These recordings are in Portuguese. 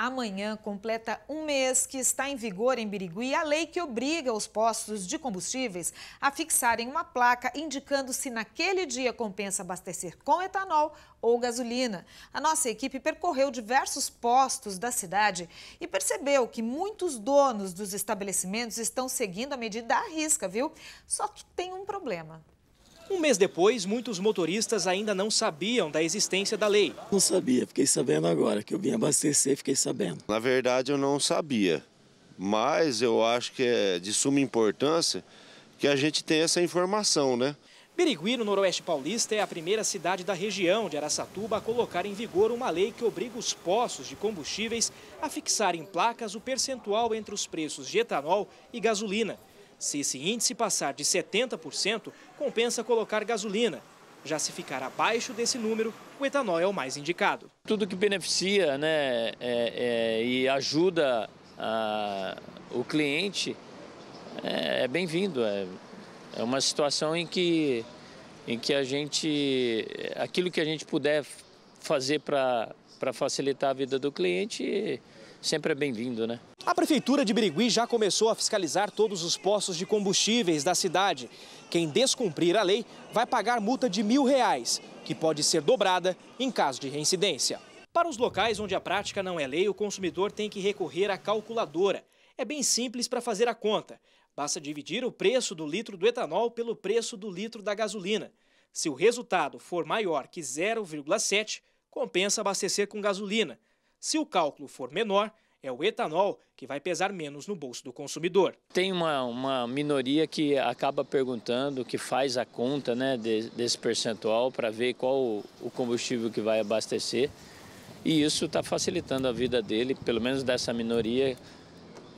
Amanhã completa um mês que está em vigor em Birigui a lei que obriga os postos de combustíveis a fixarem uma placa indicando se naquele dia compensa abastecer com etanol ou gasolina. A nossa equipe percorreu diversos postos da cidade e percebeu que muitos donos dos estabelecimentos estão seguindo a medida à risca, viu? Só que tem um problema. Um mês depois, muitos motoristas ainda não sabiam da existência da lei. Não sabia, fiquei sabendo agora, que eu vim abastecer, fiquei sabendo. Na verdade, eu não sabia, mas eu acho que é de suma importância que a gente tenha essa informação, né? Birigui, no Noroeste Paulista, é a primeira cidade da região de Araçatuba a colocar em vigor uma lei que obriga os postos de combustíveis a fixar em placas o percentual entre os preços de etanol e gasolina. Se esse índice passar de 70%, compensa colocar gasolina. Já se ficar abaixo desse número, o etanol é o mais indicado. Tudo que beneficia né, é, é, e ajuda a, ah, o cliente é, é bem-vindo. É, é uma situação em que, em que a gente, aquilo que a gente puder fazer para para facilitar a vida do cliente sempre é bem-vindo, né? A Prefeitura de Birigui já começou a fiscalizar todos os postos de combustíveis da cidade. Quem descumprir a lei vai pagar multa de mil reais, que pode ser dobrada em caso de reincidência. Para os locais onde a prática não é lei, o consumidor tem que recorrer à calculadora. É bem simples para fazer a conta. Basta dividir o preço do litro do etanol pelo preço do litro da gasolina. Se o resultado for maior que 0,7, compensa abastecer com gasolina. Se o cálculo for menor, é o etanol que vai pesar menos no bolso do consumidor. Tem uma, uma minoria que acaba perguntando, que faz a conta né, de, desse percentual para ver qual o combustível que vai abastecer. E isso está facilitando a vida dele, pelo menos dessa minoria.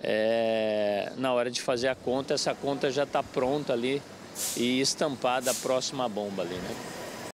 É, na hora de fazer a conta, essa conta já está pronta ali e estampada a próxima bomba ali. Né?